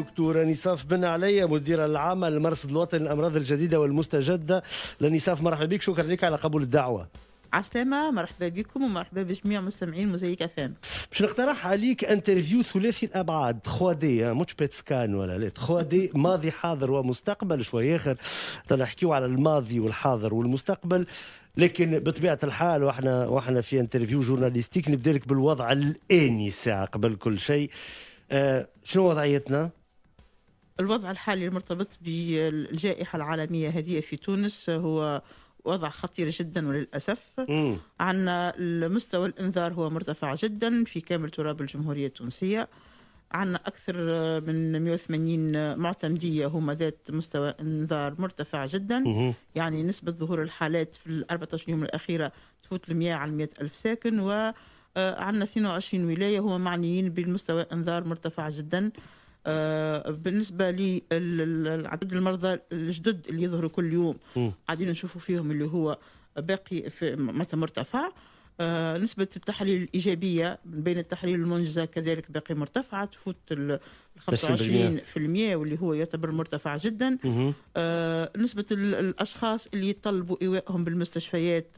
دكتورة نصاف بن علي مديرة العامة للمرصد الوطني للأمراض الجديدة والمستجدة لنصاف مرحبا بك شكرا لك على قبول الدعوة عسلامة مرحبا بكم ومرحبا بجميع مستمعين مزيكا فان باش نقترح عليك انترفيو ثلاثي الابعاد 3 دي آه، مش بيت سكان ولا لا 3 دي ماضي حاضر ومستقبل شوي اخر تنحكيو على الماضي والحاضر والمستقبل لكن بطبيعه الحال واحنا واحنا في انترفيو جورناليستيك نبدا لك بالوضع الاني ساعه قبل كل شيء آه شنو وضعيتنا؟ الوضع الحالي المرتبط بالجائحة العالمية هذه في تونس هو وضع خطير جدا وللأسف عندنا المستوى الإنذار هو مرتفع جدا في كامل تراب الجمهورية التونسية عندنا أكثر من 180 معتمدية هما ذات مستوى إنذار مرتفع جدا مم. يعني نسبة ظهور الحالات في الأربعة عشر يوم الأخيرة تفوت المئة على مئة ألف ساكن آه، وعندنا 22 ولاية هما معنيين بالمستوى إنذار مرتفع جدا آه، بالنسبه لعدد المرضى الجدد اللي يظهروا كل يوم قاعدين نشوفوا فيهم اللي هو باقي في مثلا مرتفع آه، نسبة التحاليل الإيجابية من بين التحاليل المنجزة كذلك باقي مرتفعة تفوت ال 25% واللي هو يعتبر مرتفع جدا. آه، نسبة الأشخاص اللي يطلبوا إيوائهم بالمستشفيات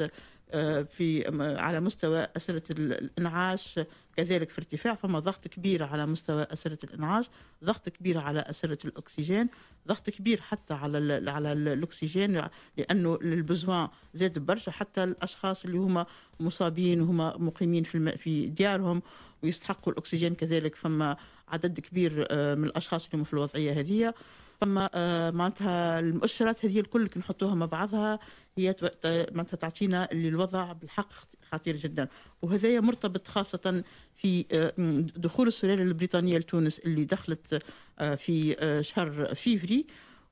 آه، في على مستوى أسرة الإنعاش كذلك في ارتفاع فما ضغط كبير على مستوى أسرة الإنعاش ضغط كبير على أسرة الأكسجين ضغط كبير حتى على ال على الأكسجين لأنه البزوان زاد برشا حتى الأشخاص اللي هما مصابين وهما مقيمين في في ديارهم ويستحقوا الأكسجين كذلك فما عدد كبير آه، من الأشخاص اللي هما في الوضعية هذه فما آه، معناتها المؤشرات هذه الكل نحطوها مع بعضها هي معناتها تعطينا اللي الوضع بالحق خطير جدا وهذا مرتبط خاصة في آه، دخول السلالة البريطانية لتونس اللي دخلت آه، في شهر فيفري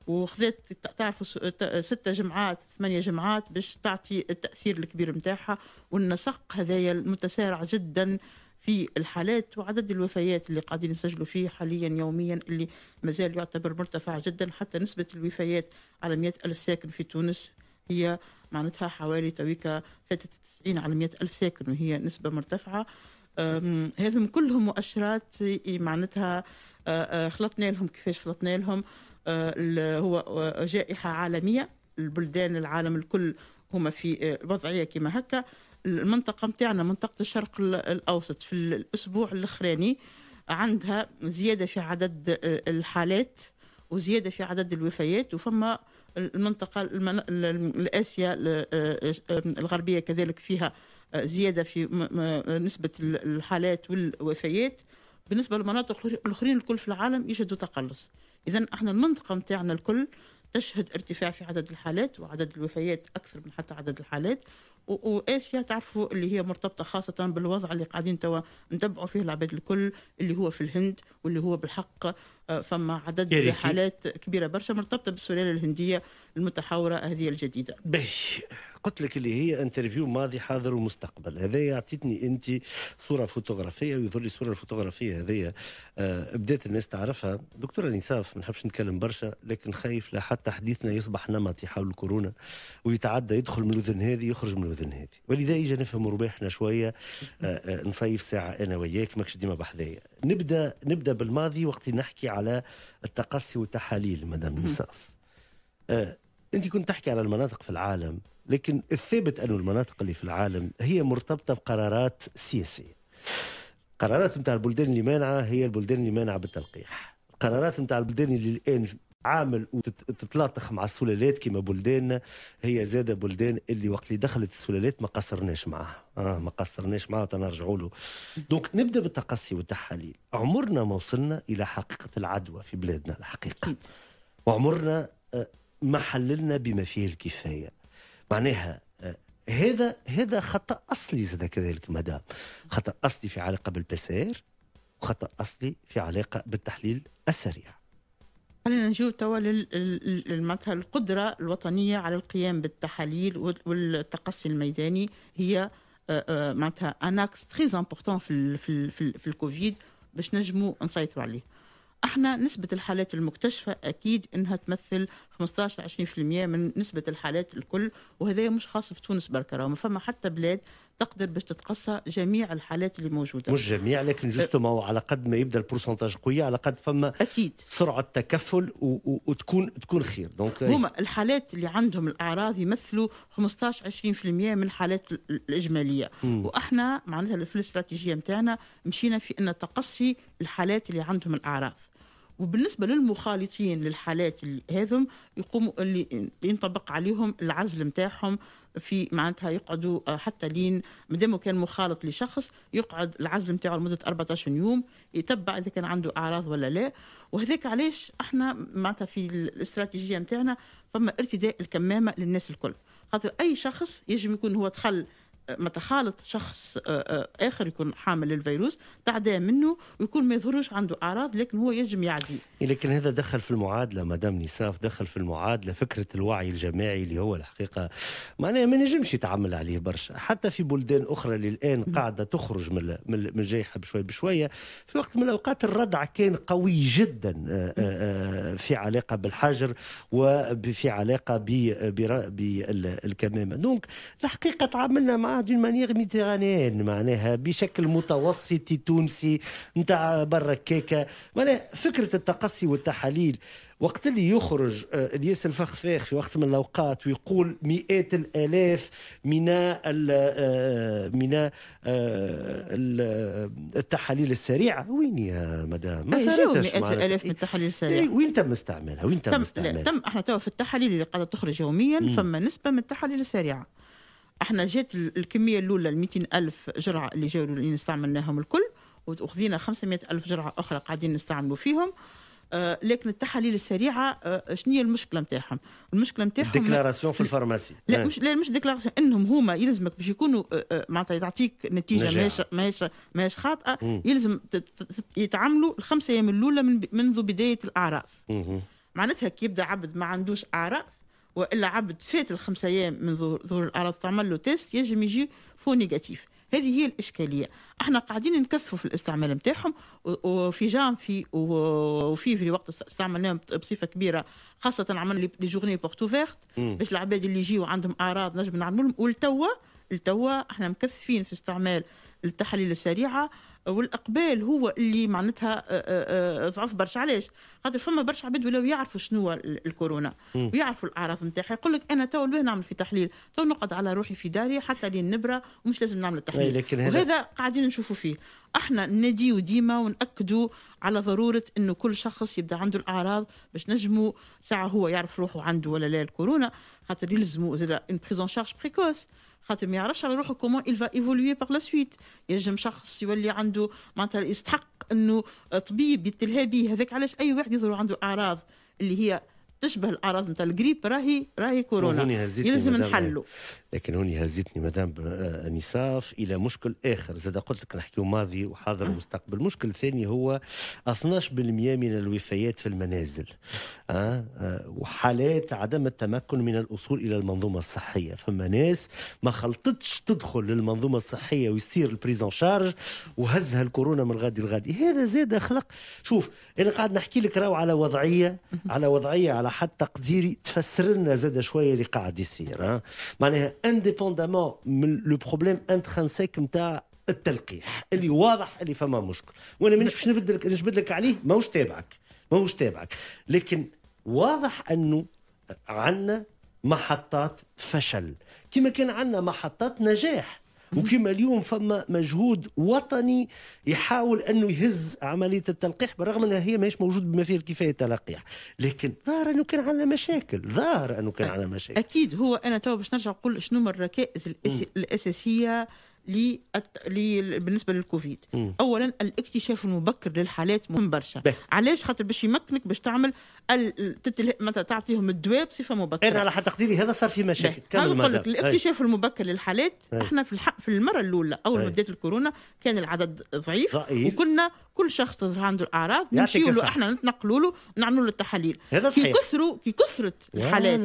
وخذت تعرفوا ستة جمعات ثمانية جمعات باش تعطي التأثير الكبير نتاعها والنسق هذايا المتسارع جدا في الحالات وعدد الوفيات اللي قاعدين نسجلوا فيه حاليا يوميا اللي مازال يعتبر مرتفع جدا حتى نسبة الوفيات على 100 ألف ساكن في تونس هي معناتها حوالي تويكا فاتت 90 على 100 ألف ساكن وهي نسبة مرتفعة هذم كلهم مؤشرات معناتها خلطنا لهم كيفاش خلطنا لهم هو جائحة عالمية البلدان العالم الكل هما في وضعية كما هكا المنطقه نتاعنا منطقه الشرق الاوسط في الاسبوع الاخراني عندها زياده في عدد آه، الحالات وزياده في عدد الوفيات وفما المنطقه الاسيا آه، آه، الغربيه كذلك فيها زياده في نسبه الحالات والوفيات بالنسبه للمناطق الاخرين الكل في العالم يشهدوا تقلص اذا احنا المنطقه نتاعنا الكل تشهد ارتفاع في عدد الحالات وعدد الوفيات اكثر من حتى عدد الحالات واسيا تعرفوا اللي هي مرتبطه خاصه بالوضع اللي قاعدين توا نتبعوا فيه العباد الكل اللي هو في الهند واللي هو بالحق فما عدد كارثي. حالات كبيره برشا مرتبطه بالسلاله الهنديه المتحوره هذه الجديده. باهي قلت لك اللي هي انترفيو ماضي حاضر ومستقبل هذا يعطيتني انت صوره فوتوغرافيه ويظهر لي الصوره الفوتوغرافيه هذه آه بدات الناس تعرفها دكتوره نساف ما نحبش نتكلم برشا لكن خايف لا حتى حديثنا يصبح نمطي حول الكورونا ويتعدى يدخل من الاذن هذه يخرج من الاذن هذه ولذا اجا نفهم رباحنا شويه آه آه نصيف ساعه انا وياك ماكش ديما بحذايا نبدا نبدا بالماضي وقت نحكي على التقصي والتحاليل مدام نصاف آه انت كنت تحكي على المناطق في العالم لكن الثابت أن المناطق اللي في العالم هي مرتبطه بقرارات سياسيه قرارات نتاع البلدان اللي مانعه هي البلدان اللي مانعه بالتلقيح قرارات نتاع البلدان اللي الان عامل وتتلاطخ مع السلالات كما بلداننا هي زادة بلدان اللي وقت اللي دخلت السلالات ما قصرناش معاها آه ما قصرناش معاها تنرجعوا له دونك نبدا بالتقصي والتحاليل عمرنا ما وصلنا الى حقيقه العدوى في بلادنا الحقيقه وعمرنا آه، ما حللنا بما فيه الكفايه معناها آه، هذا هذا خطا اصلي زاد كذلك مدام خطا اصلي في علاقه بالبسائر وخطا اصلي في علاقه بالتحليل السريع خلينا نجيو توا مثلا القدرة الوطنية على القيام بالتحاليل والتقصي الميداني هي آه، آه، معناتها ان اكس تري امبورتون في في في الكوفيد باش نجموا نسيطروا عليه احنا نسبة الحالات المكتشفة أكيد أنها تمثل 15 20% من نسبة الحالات الكل وهذا مش خاص في تونس برك راهو فما حتى بلاد تقدر باش تتقصى جميع الحالات اللي موجوده مش جميع لكن أه. جوستومون على قد ما يبدا البورسنتاج قويه على قد فما اكيد سرعه تكفل و... و... وتكون تكون خير دونك هما الحالات اللي عندهم الاعراض يمثلوا 15 20% من الحالات الاجماليه مم. واحنا معناتها في الاستراتيجيه نتاعنا مشينا في ان تقصي الحالات اللي عندهم الاعراض وبالنسبه للمخالطين للحالات هذم يقوموا اللي ينطبق عليهم العزل نتاعهم في معناتها يقعدوا آه، حتى لين مادام كان مخالط لشخص يقعد العزل نتاعو لمده 14 يوم يتبع اذا كان عنده اعراض ولا لا وهذاك علاش احنا معناتها في الاستراتيجيه نتاعنا فما ارتداء الكمامه للناس الكل خاطر اي شخص يجب يكون هو دخل ما تخالط شخص آه، آه، اخر يكون حامل الفيروس تعداه منه ويكون ما يظهروش عنده اعراض لكن هو يجم يعدي لكن هذا دخل في المعادله مدام نساف دخل في المعادله فكره الوعي الجماعي اللي هو الحقيقه معناها ما نجمش يتعمل عليه برشا حتى في بلدان اخرى للان قاعده تخرج من من الجائحه بشوي بشويه في وقت من الاوقات الردع كان قوي جدا آه، في علاقه بالحجر وفي علاقه بالكمامه دونك الحقيقه تعاملنا مع دون مانيير ميديرانيان معناها بشكل متوسطي تونسي نتاع برا كيكه معناها فكره التقصي والتحاليل وقت اللي يخرج آه، الياس الفخفاخ في وقت من الاوقات ويقول مئات الالاف من آه، من آه، التحاليل السريعه وين يا مدام؟ ما صارتش مئات الالاف من التحاليل إيه، السريعه وين تم استعمالها؟ وين تم, تم استعمالها؟ تم احنا توا في التحاليل اللي قاعده تخرج يوميا فما نسبه من التحاليل السريعه احنا جات الكميه الاولى ال ألف جرعه اللي جاوا اللي استعملناهم الكل وخذينا 500 ألف جرعه اخرى قاعدين نستعملوا فيهم آه، لكن التحاليل السريعه آه، شنو هي المشكله نتاعهم؟ المشكله نتاعهم ديكلاراسيون في الفارماسي لا نعم. مش لا مش ديكلاراسيون انهم هما يلزمك باش يكونوا آه، معناتها تعطيك نتيجه ماهيش ماهيش ماهيش خاطئه يلزم يتعاملوا الخمسه ايام الاولى من منذ بدايه الاعراض معناتها كي يبدا عبد ما عندوش اعراض والا عبد فات الخمسة ايام من ظهور الاعراض تعمل له تيست يجم يجي فو نيجاتيف هذه هي الاشكاليه احنا قاعدين نكثفوا في الاستعمال نتاعهم وفي جانفي في وقت استعملناهم بصفه كبيره خاصه عملنا لي جورني بورت اوفيرت باش العباد اللي يجيو عندهم اعراض نجم نعملهم ولتوا التوا احنا مكثفين في استعمال التحاليل السريعه والاقبال هو اللي معناتها آه، آه، آه، ضعف برشا علاش خاطر فما برشا عباد ولاو يعرفوا شنو الكورونا ويعرفوا الاعراض نتاعها يقول لك انا تو نعمل في تحليل تو نقعد على روحي في داري حتى لين نبره ومش لازم نعمل التحليل وهذا قاعدين نشوفوا فيه احنا نديو ديما ونأكدوا على ضرورة انه كل شخص يبدا عنده الاعراض باش نجموا ساعة هو يعرف روحه عنده ولا لا الكورونا خاطر يلزموا زاد ان بريزون شارج بريكوس خاطر ما يعرفش على روحه كومون الفا ايفولوي باغ لا سويت ينجم شخص يولي عنده معناتها يستحق انه طبيب يتلهى به هذاك علاش اي واحد يظهر عنده اعراض اللي هي تشبه الاعراض نتاع الجريب راهي راهي كورونا يلزم نحلو إيه. لكن هوني هزتني مدام آه، نصاف الى مشكل اخر زاد قلت لك نحكيو ماضي وحاضر ومستقبل المشكل الثاني هو 12% من الوفيات في المنازل أه؟ أه وحالات عدم التمكن من الوصول الى المنظومه الصحيه فما ناس ما خلطتش تدخل للمنظومه الصحيه ويصير البريزون شارج وهزها الكورونا من غادي لغادي هذا زاد خلق شوف انا قاعد نحكي لك راهو على وضعيه على وضعيه على حد تقديري تفسر لنا زاد شويه اللي قاعد يصير معناها انديبوندامون من لو بروبليم انترانسيك نتاع التلقيح اللي واضح اللي فما مشكل وانا مانيش باش نبدلك نجبد لك عليه ماهوش تابعك ماهوش تابعك لكن واضح انه عندنا محطات فشل كما كان عندنا محطات نجاح وكما اليوم فما مجهود وطني يحاول انه يهز عمليه التلقيح بالرغم انها هي ماهيش موجود بما فيه الكفايه تلقيح لكن ظاهر انه كان عندنا مشاكل ظاهر انه كان عندنا مشاكل اكيد هو انا تو باش نرجع نقول شنو الركائز الاساسيه بالنسبه للكوفيد م. اولا الاكتشاف المبكر للحالات مهم برشا علاش خاطر باش يمكنك باش تعمل متى تعطيهم الدواء بصفه مبكره انا على حد تقديري هذا صار في مشاكل كمل نقول لك الاكتشاف هاي. المبكر للحالات هاي. احنا في الحق في المره الاولى اول ما بدات الكورونا كان العدد ضعيف, ضعيف. وكنا كل شخص تظهر عنده الاعراض نمشيو له احنا نتنقلوا له ونعملوا له التحاليل هذا صحيح كي كثروا كي كثرت الحالات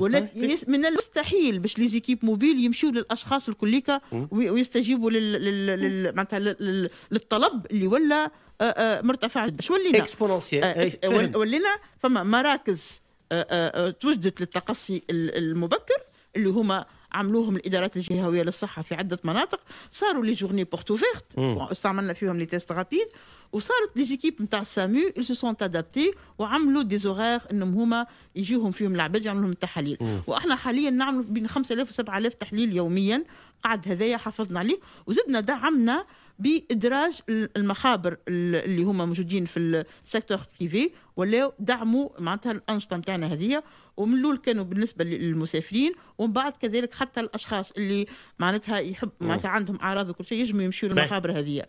ولا طيب. من المستحيل باش ليزيكيب موبيل يمشيو للاشخاص الكليكا ويستجيبوا لل... لل... لل... معناتها لل... للطلب اللي ولا آه، آه، مرتفع جدا شو ولينا اكسبونونسيال آه، ولينا فما مراكز توجدت للتقصي المبكر اللي هما عملوهم الادارات الجهويه للصحه في عده مناطق صاروا لي جورني بورت اوفيرت استعملنا فيهم لي تيست رابيد وصارت لي زيكيب نتاع السامو ils se sont adaptés وعملوا دي زوغير انهم هما يجيهم فيهم العباد يعملوا لهم التحاليل واحنا حاليا نعمل بين 5000 و 7000 تحليل يوميا قعد هذايا حافظنا عليه وزدنا دعمنا بادراج المخابر اللي هما موجودين في السيكتور بريفي ولاو دعموا معناتها الانشطه نتاعنا هذه ومن الاول كانوا بالنسبه للمسافرين ومن بعد كذلك حتى الاشخاص اللي معناتها يحب معناتها عندهم اعراض وكل شيء يجموا يمشوا للمخابر هذه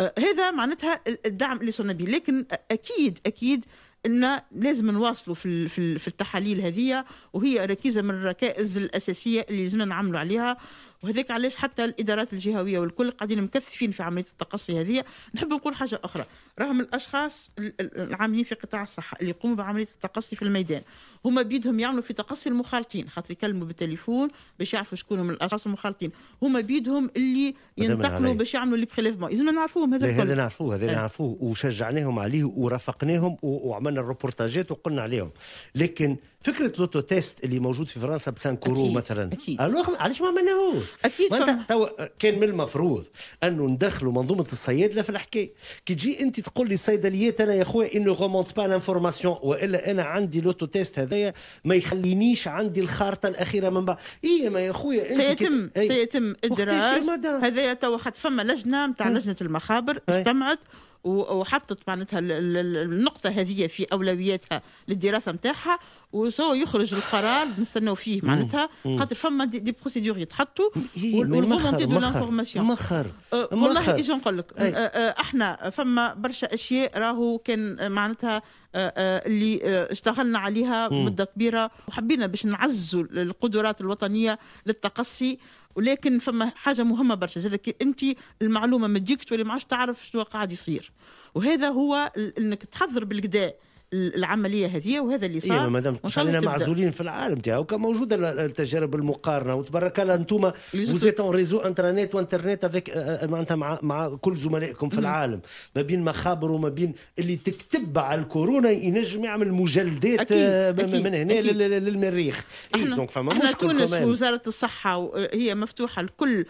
أه، هذا معناتها الدعم اللي صرنا به لكن اكيد اكيد ان لازم نواصلوا في في التحاليل هذه وهي ركيزه من الركائز الاساسيه اللي لازمنا نعملوا عليها وهذاك علاش حتى الادارات الجهويه والكل قاعدين مكثفين في عمليه التقصي هذه نحب نقول حاجه اخرى رغم الاشخاص العاملين في قطاع الصحه اللي يقوموا بعمليه التقصي في الميدان هما بيدهم يعملوا في تقصي المخالطين خاطر يكلموا بالتليفون باش يعرفوا شكون من الاشخاص المخالطين هما بيدهم اللي ينتقلوا باش يعملوا لي بريليفمون اذا نعرفوهم هذا هذا نعرفوه هذا آه. نعرفوه وشجعناهم عليه ورافقناهم وعملنا الروبورتاجات وقلنا عليهم لكن فكره لوتو تيست اللي موجود في فرنسا ب 5 كورو مثلا اكيد الوغ علاش ما عملناهوش اكيد وانت تو كان من المفروض انه ندخلوا منظومه الصيادله في الحكايه كي تجي انت تقول لي الصيدليات انا يا خويا انه غومونت با لانفورماسيون والا انا عندي لوتو تيست هذايا ما يخلينيش عندي الخارطه الاخيره من بعد اي ما يا خويا انت سيتم كت... إيه. سيتم ادراج هذايا تو خاطر فما لجنه نتاع لجنه المخابر إيه. اجتمعت وحطت معناتها النقطة هذه في أولوياتها للدراسة نتاعها وسوا يخرج القرار نستناو فيه معناتها خاطر فما دي, بروسيدور يتحطوا والفولونتي دو لانفورماسيون أه، مخر والله ايش نقول لك أه، أه، احنا فما برشا اشياء راهو كان معناتها اللي اشتغلنا عليها مده كبيره وحبينا باش نعزوا القدرات الوطنيه للتقصي ولكن فما حاجه مهمه برشا زادك انت المعلومه ما تجيكش ولا ما عادش تعرف شنو قاعد يصير وهذا هو انك تحضر بالقدا العمليه هذه وهذا اللي إيه، صار إيه مدام خلينا معزولين في العالم تاعو كان موجوده التجارب المقارنه وتبارك الله انتم وزيتون ريزو انترنت وانترنت افيك آه، آه، معناتها مع مع كل زملائكم في العالم ما بين مخابر وما بين اللي تكتب على الكورونا ينجم يعمل مجلدات أكيد. آه، أكيد. من هنا أكيد. للمريخ إيه دونك فما مشكل تونس وزاره الصحه هي مفتوحه لكل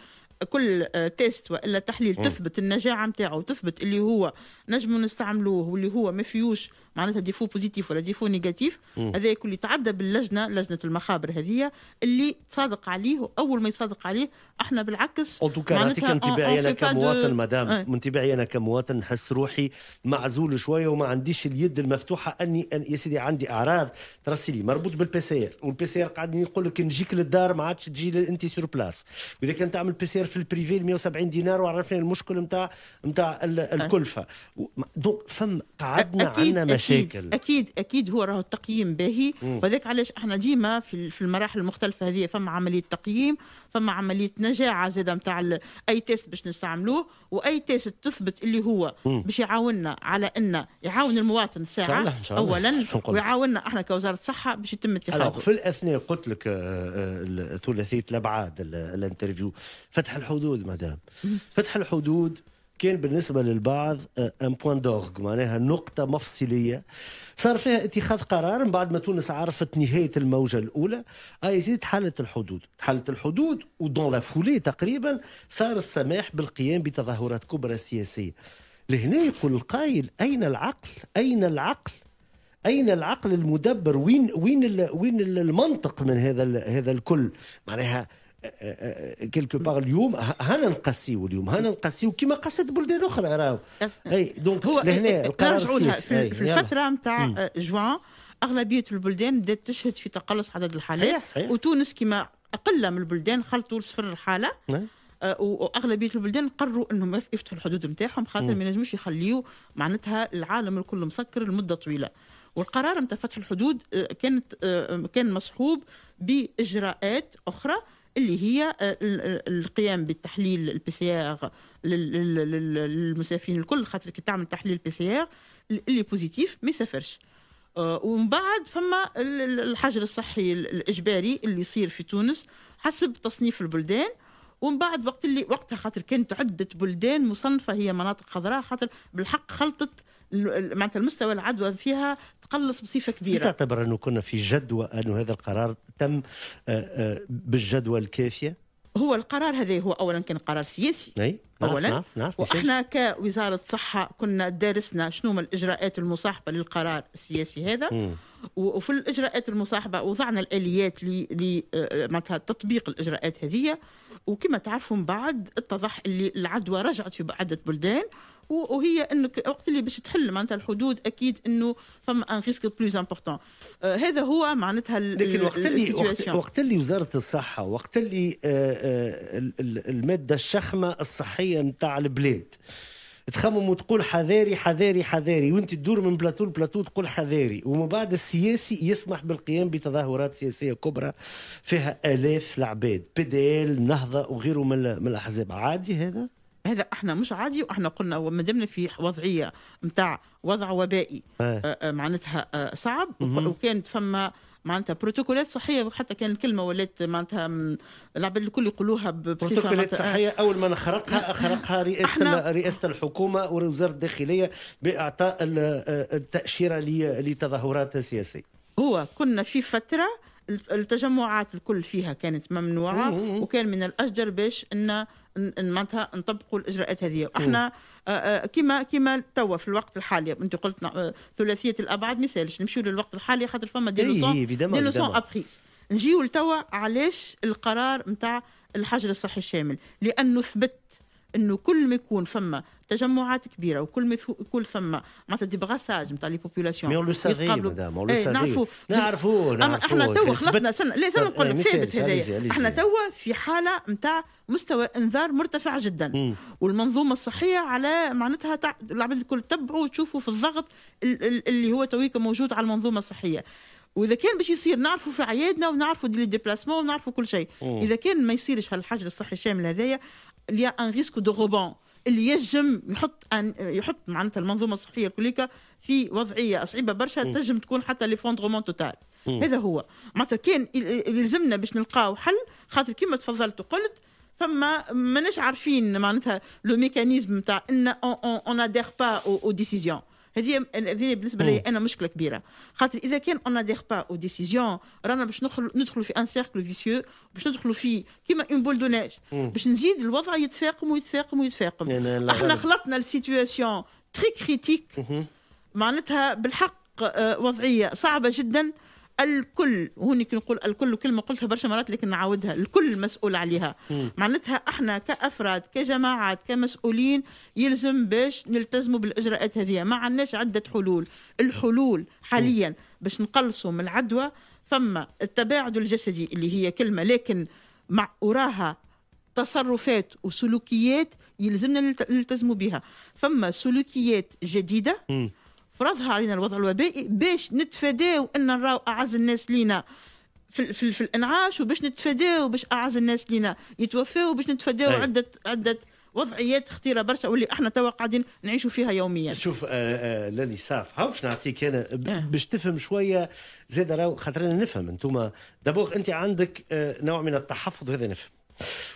كل آه، تيست والا تحليل م. تثبت النجاعه نتاعو وتثبت اللي هو نجمو نستعملوه واللي هو ما فيهوش معناتها ديفو بوزيتيف ولا ديفو نيجاتيف هذا كل يتعدى باللجنه لجنه المخابر هذه اللي تصادق عليه واول ما يصادق عليه احنا بالعكس معناتها انطباعي آه، آه، انا كمواطن مدام انطباعي انا كمواطن نحس روحي معزول شويه وما عنديش اليد المفتوحه اني أن يا سيدي عندي اعراض ترسلي مربوط بالبي سي ار والبي سي ار قاعد يقول لك نجيك للدار ما عادش تجي انت سور بلاس واذا كان تعمل بي سي ار في البريفي 170 دينار وعرفنا المشكل نتاع نتاع الكلفه دونك فم قعدنا عندنا مشاكل أكيد, اكيد اكيد هو راهو التقييم باهي وذاك علاش احنا ديما في المراحل المختلفه هذه فم عمليه تقييم فما عمليه نجاعه زاده نتاع اي تيست باش نستعملوه واي تيست تثبت اللي هو باش يعاوننا على ان يعاون المواطن ساعه إن شاء الله اولا ويعاوننا احنا كوزاره صحه باش يتم اتخاذه في الاثناء قلت لك آه، آه، ثلاثيه الابعاد الانترفيو فتح الحدود مدام فتح الحدود كان بالنسبة للبعض ان بوان دورغ معناها نقطة مفصلية صار فيها اتخاذ قرار من بعد ما تونس عرفت نهاية الموجة الأولى أي آه، زيد حلت الحدود حلت الحدود ودون لا فولي تقريبا صار السماح بالقيام بتظاهرات كبرى سياسية لهنا يقول القائل أين العقل أين العقل اين العقل المدبر وين وين وين المنطق من هذا هذا الكل معناها كيلكو بار اليوم هانا نقسيو اليوم هانا نقسيو كيما قاست بلدان اخرى راهو أه. اي دونك لهنا إيه، القرار السياسي في الفتره نتاع أه، جوان اغلبيه البلدان بدات تشهد في تقلص عدد الحالات وتونس كما اقل من البلدان خلطوا لصفر الحاله نعم. أه، واغلبيه البلدان قرروا انهم يفتحوا الحدود نتاعهم خاطر ما ينجموش يخليوا معناتها العالم الكل مسكر لمده طويله والقرار نتاع فتح الحدود كانت كان مصحوب باجراءات اخرى اللي هي آه، القيام بالتحليل البي سي ار للمسافرين الكل خاطر كي تعمل تحليل بي سي ار اللي بوزيتيف ما يسافرش آه، ومن بعد فما الحجر الصحي الاجباري اللي يصير في تونس حسب تصنيف البلدان ومن بعد وقت اللي وقتها خاطر كانت عده بلدان مصنفه هي مناطق خضراء خاطر بالحق خلطت معناتها المستوى العدوى فيها تقلص بصفه كبيره تعتبر انه كنا في جدوى انه هذا القرار تم آه، آه، بالجدوى الكافيه هو القرار هذا هو اولا كان قرار سياسي أي. نعم اولا نعم واحنا كوزاره صحه كنا دارسنا شنو من الاجراءات المصاحبه للقرار السياسي هذا م. وفي الاجراءات المصاحبه وضعنا الاليات آه، معناتها تطبيق الاجراءات هذه وكما تعرفوا من بعد اتضح اللي العدوى رجعت في عده بلدان وهي انك وقت اللي باش تحل معناتها الحدود اكيد انه فما ان ريسك بلوز امبورتون هذا هو معناتها لكن وقت اللي وقت, اللي وزاره الصحه وقت اللي آه، آه، الماده الشخمه الصحيه نتاع البلاد تخمم وتقول حذاري حذاري حذاري وانت تدور من بلاتو لبلاتو تقول حذاري ومن بعد السياسي يسمح بالقيام بتظاهرات سياسيه كبرى فيها الاف العباد بي دي ال نهضه وغيره من الاحزاب عادي هذا؟ هذا احنا مش عادي واحنا قلنا وما دمنا في وضعيه نتاع وضع وبائي آه. آه،, آه، معناتها آه، صعب وكانت فما معناتها بروتوكولات صحيه حتى كان الكلمه ولات معناتها العباد الكل يقولوها بروتوكولات صحيه اول ما نخرقها أه، خرقها أه، رئاسه رئاسه الحكومه ووزاره الداخليه باعطاء التاشيره لتظاهرات سياسيه هو كنا في فتره التجمعات الكل فيها كانت ممنوعه مم. وكان من الاشجر باش ان معناتها نطبقوا الاجراءات هذه واحنا كما كما توا في الوقت الحالي انت قلت ثلاثيه الابعاد ما يسالش نمشيو للوقت الحالي خاطر فما دي لوسون إيه، دي لوسون ابريز نجيو لتوا علاش القرار نتاع الحجر الصحي الشامل لانه ثبت انه كل ما يكون فما تجمعات كبيره وكل ما كل فما معناتها ديبراساج نتاع لي بوبولاسيون مي اون لو سافي مدام اون لو سافي نعرفوا نعرفوا احنا توا خلقنا سنة لا سنة نقول لك ثابت هذايا احنا توا في حاله نتاع مستوى انذار مرتفع جدا مم. والمنظومه الصحيه على معناتها تع... العباد الكل تبعوا وتشوفوا في الضغط اللي هو تويك موجود على المنظومه الصحيه واذا كان باش يصير نعرفوا في عيادنا ونعرفوا دي ديبلاسمون ونعرفوا كل شيء اذا كان ما يصيرش هالحجر الصحي الشامل هذايا il y a un risque de rebond اللي يجم يحط أن يحط معناتها المنظومه الصحيه كليكا في وضعيه صعيبه برشا تنجم تكون حتى لي فوندرومون توتال هذا هو معناتها كان يلزمنا باش نلقاو حل خاطر كما تفضلت وقلت فما ماناش عارفين معناتها لو ميكانيزم تاع ان اون ادير با او ديسيزيون هذه هذه بالنسبه لي انا مشكله كبيره خاطر اذا كان اون ادير با او ديسيزيون رانا باش ندخل ندخلوا في ان سيركل فيسيو باش ندخلوا في كيما اون بول دو نيج باش نزيد الوضع يتفاقم ويتفاقم ويتفاقم يعني احنا خلطنا السيتوياسيون تري كريتيك معناتها بالحق آه، وضعيه صعبه جدا الكل وهوني نقول الكل كلمة قلتها برشا مرات لكن نعاودها الكل مسؤول عليها معناتها احنا كأفراد كجماعات كمسؤولين يلزم باش نلتزموا بالإجراءات هذه ما عندناش عدة حلول الحلول حاليا باش نقلصوا من العدوى فما التباعد الجسدي اللي هي كلمة لكن مع وراها تصرفات وسلوكيات يلزمنا نلتزموا بها فما سلوكيات جديدة م. فرضها علينا الوضع الوبائي باش نتفاداو ان نراو اعز الناس لينا في, في, في الانعاش وباش نتفاداو باش اعز الناس لينا يتوفاو باش نتفاداو عده عده وضعيات خطيره برشا واللي احنا توا قاعدين نعيشوا فيها يوميا. شوف آه، آه، للي صاف باش نعطيك انا إيه. باش تفهم شويه زاد راهو خاطر نفهم انتم دابوغ انت عندك آه، نوع من التحفظ هذا نفهم.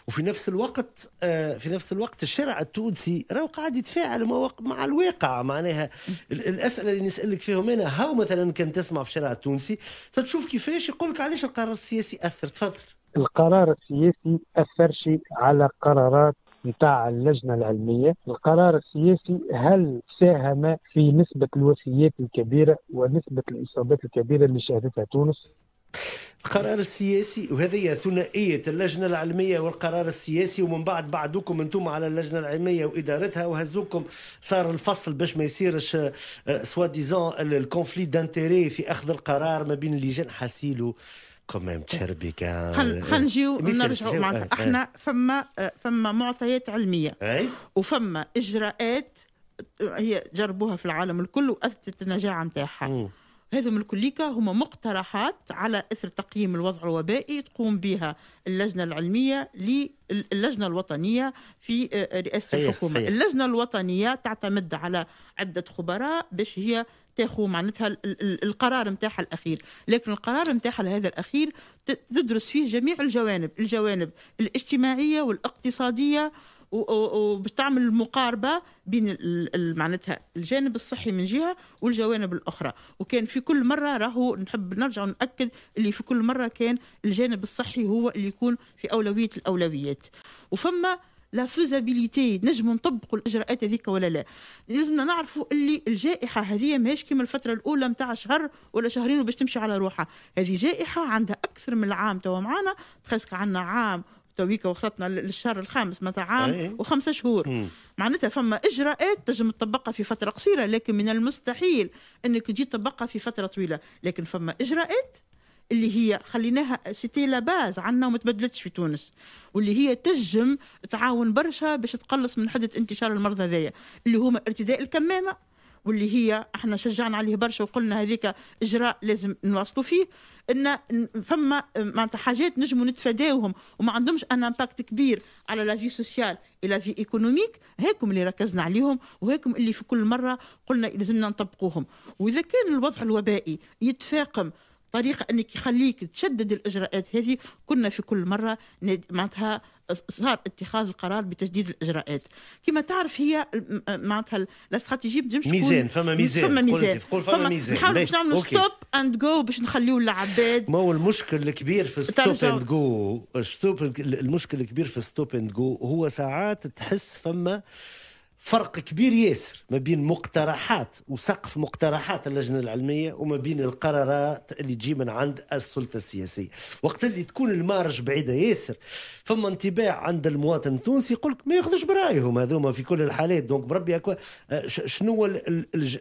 وفي نفس الوقت آه، في نفس الوقت الشارع التونسي راهو قاعد يتفاعل مع الواقع معناها الاسئله اللي نسالك فيهم انا هاو مثلا كان تسمع في الشارع التونسي تشوف كيفاش يقول لك علاش القرار السياسي اثر تفضل القرار السياسي اثرش على قرارات نتاع اللجنة العلمية القرار السياسي هل ساهم في نسبة الوفيات الكبيرة ونسبة الإصابات الكبيرة اللي شهدتها تونس القرار السياسي وهذه ثنائية اللجنة العلمية والقرار السياسي ومن بعد بعدوكم انتم على اللجنة العلمية وإدارتها وهزوكم صار الفصل باش ما يصيرش سوا ديزون الكونفلي دانتيري في أخذ القرار ما بين اللجان حسيلو كمان تشربك حنجيو نرجعوا معناتها آه، آه. احنا فما آه، فما معطيات علميه أي؟ وفما اجراءات هي جربوها في العالم الكل واثبتت النجاعه نتاعها من الكليكا هما مقترحات على أثر تقييم الوضع الوبائي تقوم بها اللجنة العلمية للجنة الوطنية في آه، آه، رئاسة صحيح الحكومة صحيح. اللجنة الوطنية تعتمد على عدة خبراء باش هي تاخو معناتها القرار نتاعها الاخير لكن القرار نتاعها هذا الاخير تدرس فيه جميع الجوانب الجوانب الاجتماعيه والاقتصاديه وبتعمل مقاربه بين معناتها الجانب الصحي من جهه والجوانب الاخرى وكان في كل مره راهو نحب نرجع ناكد اللي في كل مره كان الجانب الصحي هو اللي يكون في اولويه الاولويات وفما لا فيزابيليتي نجموا نطبقوا الاجراءات هذيك ولا لا لازمنا نعرفوا اللي الجائحه هذه ماهيش كما الفتره الاولى نتاع شهر ولا شهرين وباش تمشي على روحها هذه جائحه عندها اكثر من العام توا معانا بريسك عندنا عام تويكا وخلطنا للشهر الخامس متاع عام إيه. وخمسة شهور معناتها فما اجراءات تجم تطبقها في فتره قصيره لكن من المستحيل انك تجي تطبقها في فتره طويله لكن فما اجراءات اللي هي خليناها سيتي لا باز عندنا وما تبدلتش في تونس واللي هي تجم تعاون برشا باش تقلص من حده انتشار المرض هذايا اللي هما ارتداء الكمامه واللي هي احنا شجعنا عليه برشا وقلنا هذيك اجراء لازم نواصلوا فيه ان فما معناتها حاجات نجموا نتفاداوهم وما عندهمش ان امباكت كبير على لا في سوسيال الى في ايكونوميك هاكم اللي ركزنا عليهم وهاكم اللي في كل مره قلنا لازمنا نطبقوهم واذا كان الوضع الوبائي يتفاقم طريقه انك يخليك تشدد الاجراءات هذه كنا في كل مره معناتها صار اتخاذ القرار بتجديد الاجراءات كما تعرف هي معناتها الاستراتيجيه ما تنجمش ميزان فما ميزان فما ميزان فما ميزان نحاولوا باش نعملوا ستوب اند جو باش نخليو العباد ما هو المشكل الكبير في ستوب اند جو المشكل الكبير في ستوب اند جو هو ساعات تحس فما فرق كبير ياسر ما بين مقترحات وسقف مقترحات اللجنه العلميه وما بين القرارات اللي تجي من عند السلطه السياسيه وقت اللي تكون المارج بعيده ياسر فما انطباع عند المواطن التونسي يقول ما ياخذش برايهم هذوما في كل الحالات دونك بربي أكو آه، شنو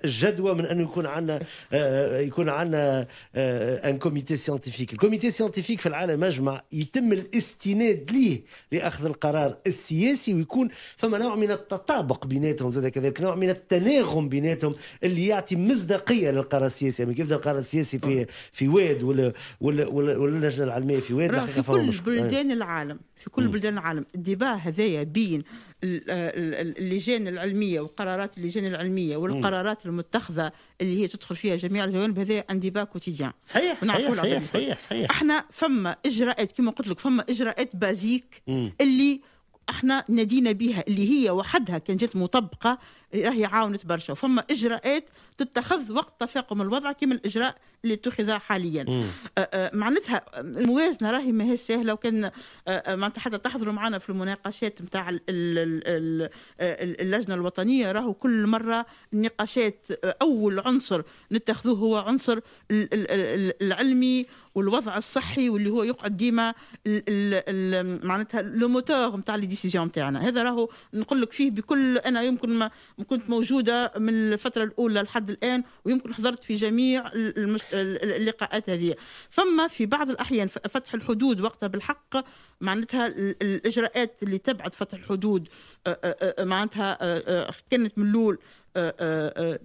الجدوى من انه يكون عندنا آه، آه، يكون عندنا ان كوميتي سيانتيفيك الكوميتي سيانتيفيك في العالم اجمع يتم الاستناد ليه لاخذ القرار السياسي ويكون فما نوع من التطابق بيناتهم زاد كذلك نوع من التناغم بيناتهم اللي يعطي مصداقيه للقرار السياسي يعني كيف القرار السياسي في آه. في واد ولا ولا ولا, ولا اللجنه العلميه في واد في كل آه. بلدان العالم في كل بلدان العالم الديبا هذايا بين اللجان العلميه وقرارات اللجان العلميه والقرارات المتخذه اللي هي تدخل فيها جميع الجوانب هذا ان ديبا كوتيديان صحيح صحيح صحيح, صحيح صحيح احنا فما اجراءات كما قلت لك فما اجراءات بازيك اللي احنا نادينا بها اللي هي وحدها كانت مطبقه راهي عاونت برشا فما اجراءات تتخذ وقت تفاقم الوضع كما الاجراء اللي اتخذ حاليا أه، أه، معناتها الموازنه راهي هي سهله وكان أه، معناتها حتى تحضروا معنا في المناقشات نتاع اللجنه الوطنيه راهو كل مره النقاشات اول عنصر نتخذوه هو عنصر العلمي والوضع الصحي واللي هو يقعد ديما معناتها لو موتور نتاع لي ديسيزيون نتاعنا هذا راهو نقول لك فيه بكل انا يمكن ما كنت موجودة من الفترة الأولى لحد الآن ويمكن حضرت في جميع اللقاءات هذه فما في بعض الأحيان فتح الحدود وقتها بالحق معناتها الإجراءات اللي تبعد فتح الحدود آه، آه، آه، معناتها كانت من الأول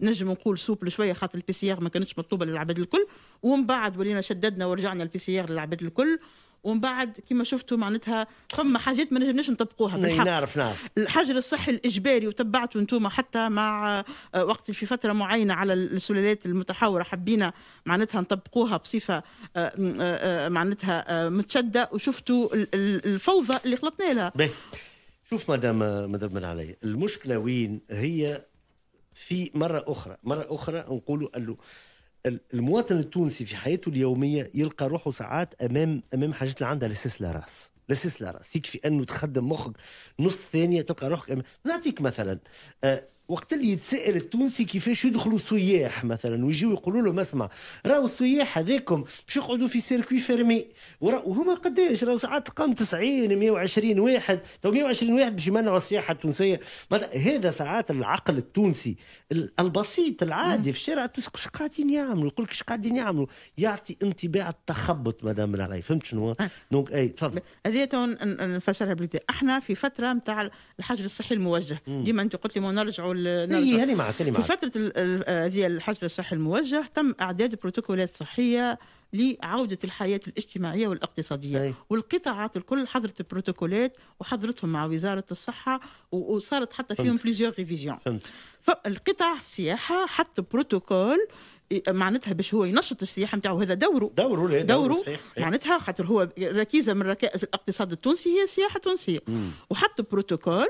نجم نقول سوبل شويه خاطر البي سي ما كانتش مطلوبه للعباد الكل ومن بعد ولينا شددنا ورجعنا البي سي للعباد الكل ومن بعد كما شفتوا معناتها فما حاجات ما نجمناش نطبقوها نعم، بالحق نعرف نعرف الحجر الصحي الاجباري وتبعته انتم حتى مع آه، وقت في فتره معينه على السلالات المتحوره حبينا معناتها نطبقوها بصفه آه، آه، معناتها متشده وشفتوا الفوضى اللي خلطنا لها شوف مدام مدام من علي المشكله وين هي في مره اخرى مره اخرى نقولوا قالوا المواطن التونسي في حياته اليوميه يلقى روحه ساعات امام امام حاجات اللي عندها لسيس لا راس لسيس لا راس يكفي انه تخدم مخك نص ثانيه تلقى روحك أمام. نعطيك مثلا آه وقت اللي يتسائل التونسي كيفاش يدخلوا سياح مثلا ويجيو يقولوا ما اسمع راهو السياح هذاكم باش يقعدوا في سيركوي فيرمي وهما قداش راهو ساعات تلقاهم 90 120 واحد تو 120 واحد باش يمنعوا السياحه التونسيه هذا ساعات العقل التونسي البسيط العادي في الشارع التونسي ايش قاعدين يعملوا يقول لك ايش قاعدين يعملوا يعطي انطباع التخبط مدام العلي فهمت شنو دونك أه. اي تفضل هذه تو نفسرها احنا في فتره نتاع الحجر الصحي الموجه ديما انت قلت لي ما نرجعوا إيه، نرجع هني معك هني معك في فتره هذه الحجر الصحي الموجه تم اعداد بروتوكولات صحيه لعودة الحياة الاجتماعية والاقتصادية أي. والقطاعات الكل حضرت البروتوكولات وحضرتهم مع وزارة الصحة وصارت حتى فيهم بليزيور ريفيزيون فالقطاع السياحة حط بروتوكول إيه، معناتها باش هو ينشط السياحه نتاعو هذا دوره دوره ليه دوره, دوره معناتها خاطر هو ركيزه من ركائز الاقتصاد التونسي هي السياحه التونسيه وحط بروتوكول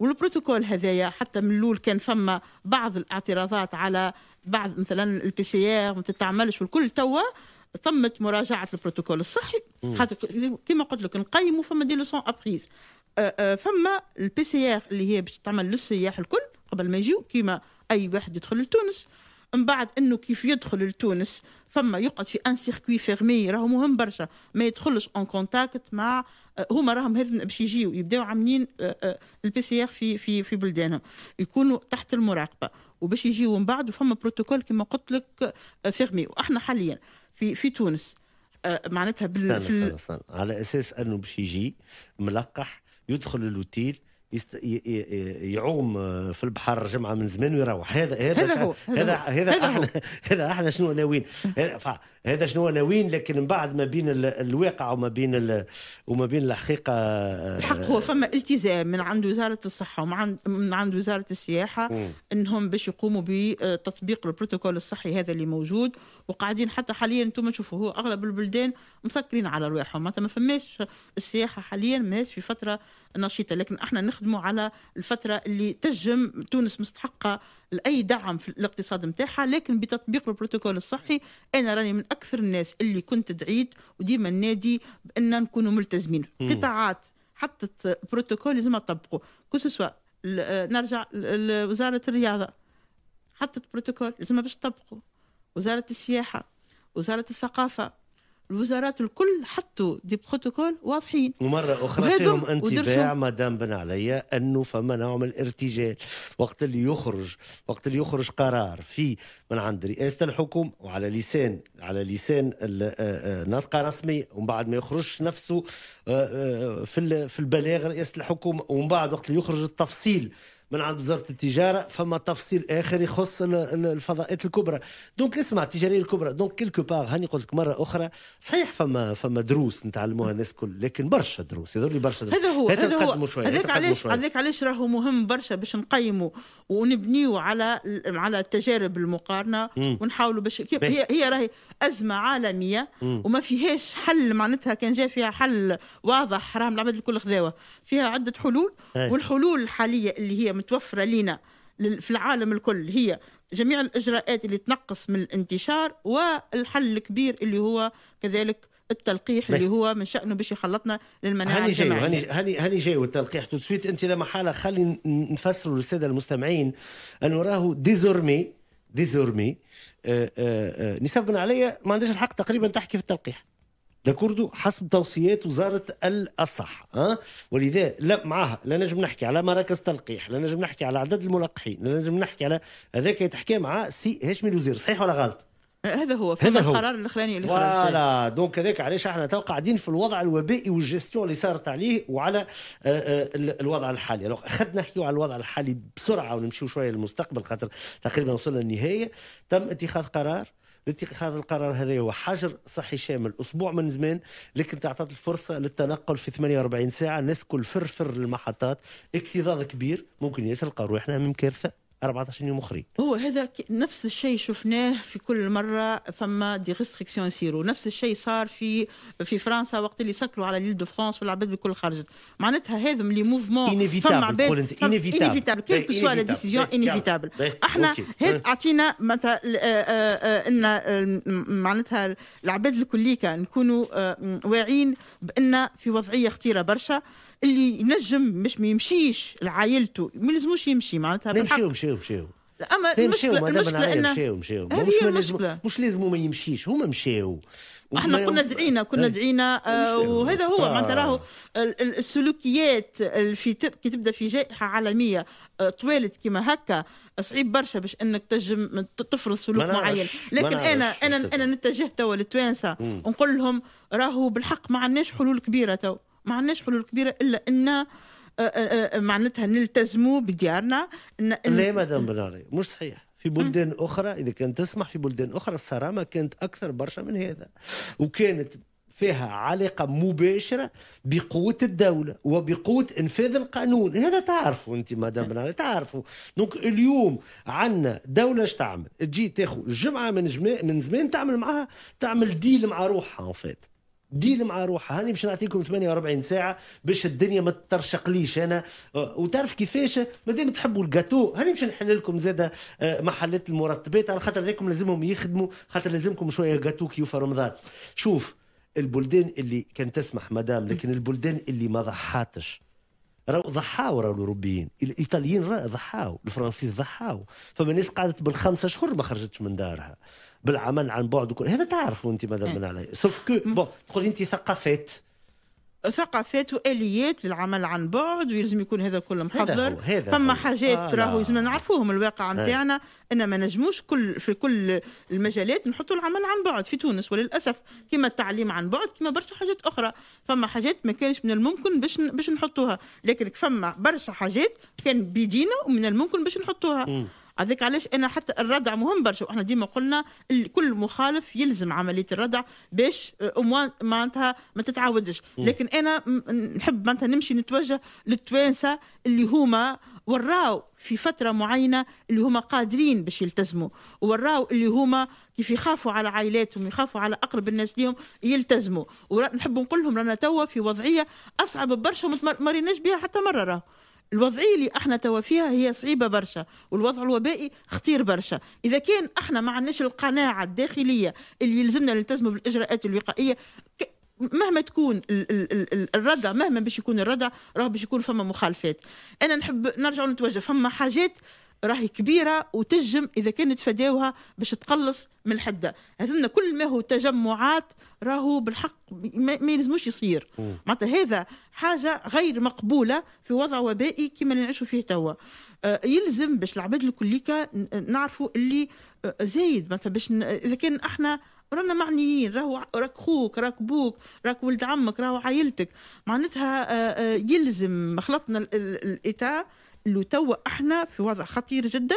والبروتوكول هذايا حتى من الاول كان فما بعض الاعتراضات على بعض مثلا البي سي ار ما تتعملش والكل توا تمت مراجعه البروتوكول الصحي خاطر كما قلت لك نقيموا فما دي لوسون ابريز فما البي سي ار اللي هي باش تعمل للسياح الكل قبل ما يجيو كيما اي واحد يدخل لتونس من بعد انه كيف يدخل لتونس فما يقعد في ان سيركوي فيرمي راهو مهم برشا ما يدخلش اون كونتاكت مع هما راهم هذن باش يجيو يبداو عاملين البي سي ار في في في بلدانهم يكونوا تحت المراقبه وباش يجيو من بعد فما بروتوكول كما قلت لك فيرمي آه، واحنا حاليا في في تونس آه، معناتها بال... على اساس انه باش يجي ملقح يدخل الاوتيل يست... ي... ي... يعوم آه، في البحر جمعه من زمان ويروح هذا هذا هذا هذا هذا احنا هذا احنا شنو ناويين هذا شنو ناويين لكن من بعد ما بين الواقع وما بين ال... وما بين الحقيقه آه، الحق هو فما التزام من عند وزاره الصحه ومن من عند وزاره السياحه م. انهم باش يقوموا بتطبيق البروتوكول الصحي هذا اللي موجود وقاعدين حتى حاليا انتم تشوفوا هو اغلب البلدان مسكرين على رواحهم ما فماش السياحه حاليا ماهيش في فتره نشيطه لكن احنا نخ يخدموا على الفتره اللي تجم تونس مستحقه لاي دعم في الاقتصاد نتاعها لكن بتطبيق البروتوكول الصحي انا راني من اكثر الناس اللي كنت دعيت وديما نادي بان نكونوا ملتزمين قطاعات حطت بروتوكول لازم تطبقوا كو آه، نرجع لوزاره الرياضه حطت بروتوكول لازم باش تطبقوا وزاره السياحه وزاره الثقافه الوزارات الكل حطوا دي بروتوكول واضحين ومره اخرى فيهم انطباع مدام بن عليا انه فما نوع من الارتجال وقت اللي يخرج وقت اللي يخرج قرار في من عند رئاسه الحكم وعلى لسان على لسان آه، آه، ناطقة رسميه ومن بعد ما يخرجش نفسه آه، في البلاغ رئاسه الحكم ومن بعد وقت اللي يخرج التفصيل من عند وزاره التجاره فما تفصيل اخر يخص الفضاءات الكبرى دونك اسمع التجاريه الكبرى دونك كيلكو بار هاني قلت لك مره اخرى صحيح فما فما دروس نتعلموها الناس الكل لكن برشا دروس يظهر لي برشا دروس هذا هو هذا هو هذاك علاش هذاك علاش راهو مهم برشا باش نقيموا ونبنيوا على على التجارب المقارنه ونحاولوا باش هي هي راهي ازمه عالميه وما فيهاش حل معناتها كان جاء فيها حل واضح راهم العباد الكل خذاوه فيها عده حلول والحلول الحاليه اللي هي متوفره لنا في العالم الكل هي جميع الاجراءات اللي تنقص من الانتشار والحل الكبير اللي هو كذلك التلقيح اللي هو من شأنه باش يخلطنا للمناعة هاني جاي هاني هاني هاني جاي والتلقيح تو انت لا محاله خلي نفسروا للساده المستمعين انه راهو ديزورمي ديزورمي آه، آه، آه، نسبنا عليا ما عندهاش الحق تقريبا تحكي في التلقيح داكوردو حسب توصيات وزارة الصحة أه؟ ولذا لا معاها لا نجم نحكي على مراكز تلقيح لا نجم نحكي على عدد الملقحين لا نجم نحكي على هذاك يتحكى مع سي هاشمي الوزير صحيح ولا غلط؟ هذا هو هذا القرار الاخراني اللي خرج فوالا دونك هذاك علاش احنا تو قاعدين في الوضع الوبائي والجستيون اللي صارت عليه وعلى آه، آه، الوضع الحالي لو خدنا نحكيو على الوضع الحالي بسرعه ونمشيو شويه للمستقبل خاطر تقريبا وصلنا للنهايه تم اتخاذ قرار لاتخاذ القرار هذا هو حجر صحي شامل أسبوع من زمان لكن تعطت الفرصة للتنقل في 48 ساعة الناس كل فرفر للمحطات اكتظاظ كبير ممكن يسرق روحنا من كارثة 14 يوم اخرين هو هذا نفس الشيء شفناه في كل مره فما دي ريستريكسيون يصيروا نفس الشيء صار في في فرنسا وقت اللي سكروا على ليل دو فرانس والعباد الكل خرجت معناتها هذم لي موفمون انيفيتابل تقول انت انيفيتابل كو سوا لا ديسيزيون انيفيتابل احنا هذا إيه. اعطينا متى آه، آه، ان آه، معناتها العباد الكليكه نكونوا واعيين بان في وضعيه خطيره برشا اللي ينجم باش ما يمشيش لعائلته ما يلزموش يمشي معناتها يمشيو يمشيو يمشيو اما المشكله المشكله انه مشيو مشيو مش لازم مش لازم ما يمشيش هما مشاو احنا كنا دعينا كنا إيه. دعينا آه، وهذا هو آه. معناتها راهو السلوكيات في كي تبدا في جائحه عالميه آه، طوالت كما هكا صعيب برشا باش انك تجم تفرض سلوك معين لكن انا انا انا نتجه توا للتوانسه ونقول لهم راهو بالحق ما عندناش حلول كبيره توا ما عندناش حلول كبيره الا ان آه، آه، آه، معناتها نلتزموا بديارنا إن لا مدام بناري مش صحيح في بلدان اخرى اذا كانت تسمح في بلدان اخرى الصرامه كانت اكثر برشا من هذا وكانت فيها علاقة مباشرة بقوة الدولة وبقوة إنفاذ القانون هذا تعرفوا أنت مدام بناري تعرفوا دونك اليوم عندنا دولة إيش تعمل تجي تاخذ جمعة من جمع من زمان تعمل معها تعمل ديل مع روحها فات دير مع روحها هاني باش نعطيكم 48 ساعه باش الدنيا ما ترشقليش انا أه، وتعرف كيفاش مادام تحبوا الجاتو هاني باش نحل لكم زاده أه، محلات المرتبات على خاطر هذاكم لازمهم يخدموا خاطر لازمكم شويه جاتو كيوفا رمضان شوف البلدان اللي كان تسمح مدام لكن البلدان اللي ما ضحاتش راهو ضحاو راهو الاوروبيين الايطاليين راه ضحاو الفرنسيين ضحاو فما ناس قعدت بالخمسه شهور ما خرجتش من دارها بالعمل عن بعد وكل هذا تعرفوا انت ماذا من علي سوف كو بون تقولي انت ثقافات ثقافات واليات للعمل عن بعد ويلزم يكون هذا كله محضر هذا فما حاجات آه راهو لازم نعرفوهم الواقع نتاعنا ان ما نجموش كل في كل المجالات نحطوا العمل عن بعد في تونس وللاسف كما التعليم عن بعد كما برشا حاجات اخرى فما حاجات ما كانش من الممكن باش باش نحطوها لكن فما برشا حاجات كان بيدينا ومن الممكن باش نحطوها هذاك علاش انا حتى الردع مهم برشا واحنا ديما قلنا كل مخالف يلزم عمليه الردع باش اموان آه، معناتها ما تتعاودش لكن انا نحب معناتها نمشي نتوجه للتوانسه اللي هما وراو في فترة معينة اللي هما قادرين باش يلتزموا وراو اللي هما كيف يخافوا على عائلاتهم يخافوا على أقرب الناس ليهم يلتزموا ونحب نقول لهم رانا توا في وضعية أصعب برشا ما مريناش بها حتى مرة راهو الوضعيه اللي احنا توا فيها هي صعيبه برشا والوضع الوبائي خطير برشا اذا كان احنا ما عندناش القناعه الداخليه اللي يلزمنا نلتزم بالاجراءات الوقائيه مهما تكون الردع مهما باش يكون الردع راه باش يكون فما مخالفات انا نحب نرجع نتوجه فما حاجات راهي كبيرة وتجم إذا كانت تفداوها باش تقلص من الحدة هذنا كل ما هو تجمعات راهو بالحق ما يلزموش يصير معناتها هذا حاجة غير مقبولة في وضع وبائي كما نعيشوا فيه توا آه، يلزم باش العباد الكليكا نعرفوا اللي آه، زايد معناتها باش ن... إذا كان احنا رانا معنيين راهو راك خوك راك بوك راك ولد عمك راهو عائلتك معناتها آه، يلزم خلطنا الإيتا ال... لو توا احنا في وضع خطير جدا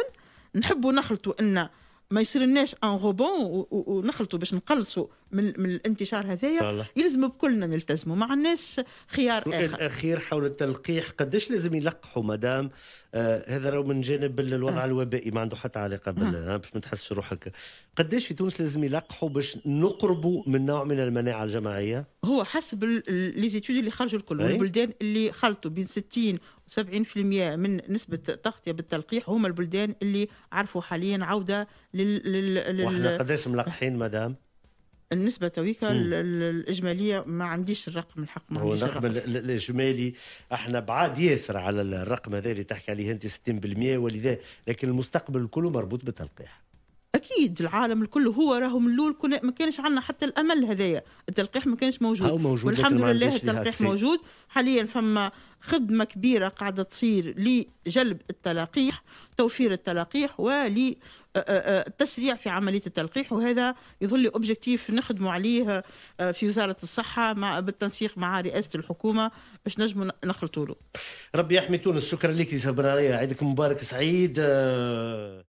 نحبوا نخلطوا ان ما يصير لناش ان غوبون ونخلطوا باش نقلصوا من, من الانتشار هذايا يلزم بكلنا نلتزموا ما عندناش خيار اخر الاخير حول التلقيح قداش لازم يلقحوا مدام آه هذا من جانب الوضع آه. الوبائي ما عنده حتى علاقه آه. بال آه. باش ما تحسش روحك قداش في تونس لازم يلقحوا باش نقربوا من نوع من المناعه الجماعيه هو حسب لي زيتود اللي خرجوا الكل والبلدان اللي خلطوا بين 60 و70% من نسبه تغطيه بالتلقيح هما البلدان اللي عرفوا حاليا عوده لل, لل... لل... واحنا قداش ملقحين مدام النسبة تويكا الإجمالية ما عنديش الرقم الحق ما هو الرقم الإجمالي احنا بعاد ياسر على الرقم هذا اللي تحكي عليه أنت 60% ولذا لكن المستقبل كله مربوط بالتلقيح اكيد العالم الكل هو راهو من الاول كنا ما كانش عندنا حتى الامل هذايا التلقيح ما كانش موجود, أو موجود والحمد لله التلقيح موجود حاليا فما خدمه كبيره قاعده تصير لجلب التلقيح توفير التلقيح ول التسريع آه، آه، آه، في عمليه التلقيح وهذا يظل اوبجيكتيف نخدموا عليه في وزاره الصحه مع بالتنسيق مع رئاسه الحكومه باش نجموا نخلطوا له. ربي يحمي تونس شكرا لك صبر براريه عيدك مبارك سعيد